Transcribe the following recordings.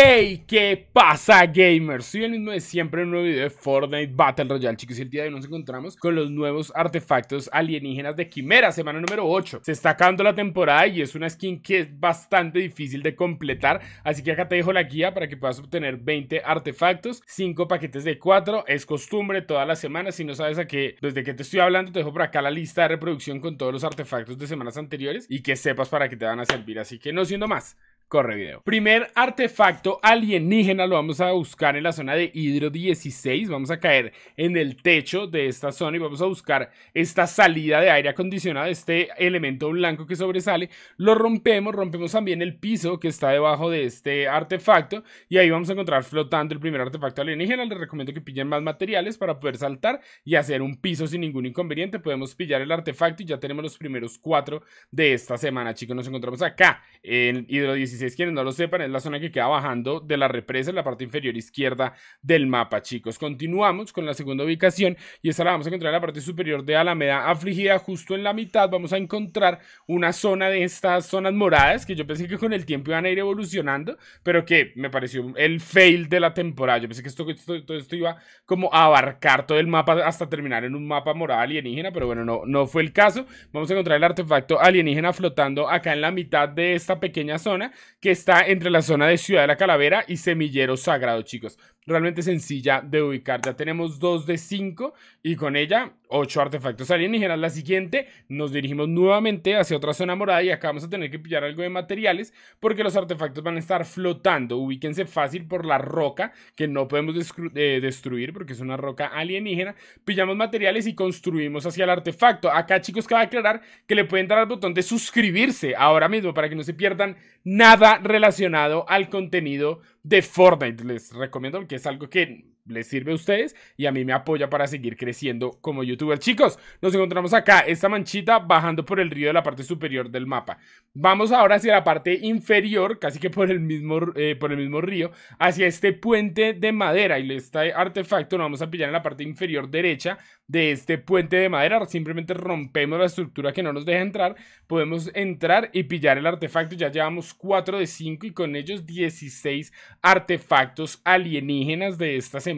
¡Hey! ¿Qué pasa, gamers? Soy el mismo de siempre en un nuevo video de Fortnite Battle Royale, chicos. Y el día de hoy nos encontramos con los nuevos artefactos alienígenas de Quimera, semana número 8. Se está acabando la temporada y es una skin que es bastante difícil de completar. Así que acá te dejo la guía para que puedas obtener 20 artefactos, 5 paquetes de 4. Es costumbre todas las semanas. Si no sabes a qué, desde qué te estoy hablando, te dejo por acá la lista de reproducción con todos los artefactos de semanas anteriores y que sepas para qué te van a servir. Así que no siendo más. Corre video. Primer artefacto alienígena lo vamos a buscar en la zona de Hidro 16. Vamos a caer en el techo de esta zona y vamos a buscar esta salida de aire acondicionado, este elemento blanco que sobresale. Lo rompemos, rompemos también el piso que está debajo de este artefacto y ahí vamos a encontrar flotando el primer artefacto alienígena. Les recomiendo que pillen más materiales para poder saltar y hacer un piso sin ningún inconveniente. Podemos pillar el artefacto y ya tenemos los primeros cuatro de esta semana, chicos. Nos encontramos acá en Hidro 16 es quienes no lo sepan, es la zona que queda bajando de la represa, en la parte inferior izquierda del mapa, chicos. Continuamos con la segunda ubicación y esta la vamos a encontrar en la parte superior de Alameda Afligida, justo en la mitad vamos a encontrar una zona de estas zonas moradas que yo pensé que con el tiempo iban a ir evolucionando, pero que me pareció el fail de la temporada. Yo pensé que esto, todo esto iba como a abarcar todo el mapa hasta terminar en un mapa morado alienígena, pero bueno, no, no fue el caso. Vamos a encontrar el artefacto alienígena flotando acá en la mitad de esta pequeña zona que está entre la zona de Ciudad de la Calavera y Semillero Sagrado, chicos realmente sencilla de ubicar. Ya tenemos dos de cinco y con ella ocho artefactos alienígenas. La siguiente nos dirigimos nuevamente hacia otra zona morada y acá vamos a tener que pillar algo de materiales porque los artefactos van a estar flotando. Ubíquense fácil por la roca que no podemos eh, destruir porque es una roca alienígena. Pillamos materiales y construimos hacia el artefacto. Acá chicos que va a aclarar que le pueden dar al botón de suscribirse ahora mismo para que no se pierdan nada relacionado al contenido de Fortnite. Les recomiendo que es algo que les sirve a ustedes y a mí me apoya para seguir creciendo como youtuber. Chicos, nos encontramos acá, esta manchita bajando por el río de la parte superior del mapa. Vamos ahora hacia la parte inferior, casi que por el mismo, eh, por el mismo río, hacia este puente de madera y este artefacto lo vamos a pillar en la parte inferior derecha de este puente de madera. Simplemente rompemos la estructura que no nos deja entrar, podemos entrar y pillar el artefacto. Ya llevamos 4 de 5 y con ellos 16 artefactos alienígenas de esta semana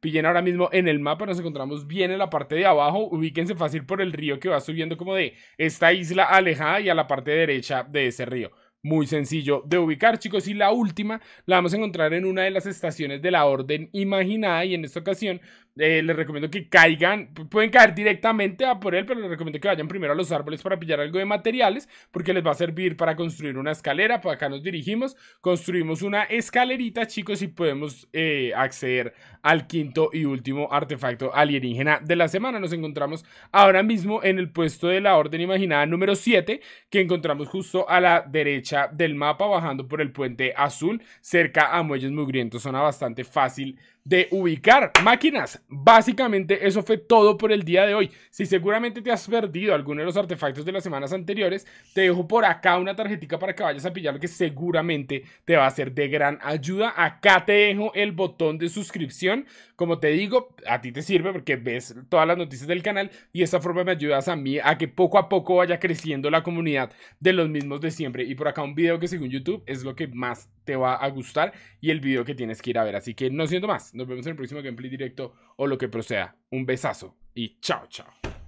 Pillen ahora mismo en el mapa, nos encontramos bien en la parte de abajo. Ubíquense fácil por el río que va subiendo como de esta isla alejada y a la parte derecha de ese río muy sencillo de ubicar, chicos. Y la última la vamos a encontrar en una de las estaciones de la Orden Imaginada. Y en esta ocasión eh, les recomiendo que caigan, pueden caer directamente a por él, pero les recomiendo que vayan primero a los árboles para pillar algo de materiales, porque les va a servir para construir una escalera. Por pues acá nos dirigimos, construimos una escalerita, chicos, y podemos eh, acceder al quinto y último artefacto alienígena de la semana. Nos encontramos ahora mismo en el puesto de la orden imaginada número 7, que encontramos justo a la derecha del mapa, bajando por el puente azul, cerca a Muelles Mugrientos. Zona bastante fácil de ubicar máquinas. Básicamente eso fue todo por el día de hoy. Si seguramente te has perdido alguno de los artefactos de las semanas anteriores, te dejo por acá una tarjetita para que vayas a pillar que seguramente te va a ser de gran ayuda. Acá te dejo el botón de suscripción. Como te digo, a ti te sirve porque ves todas las noticias del canal y de esa forma me ayudas a mí a que poco a poco vaya creciendo la comunidad de los mismos de siempre. Y por acá un video que según YouTube es lo que más te va a gustar y el video que tienes que ir a ver. Así que no siento más, nos vemos en el próximo gameplay directo o lo que proceda. Un besazo y chao, chao.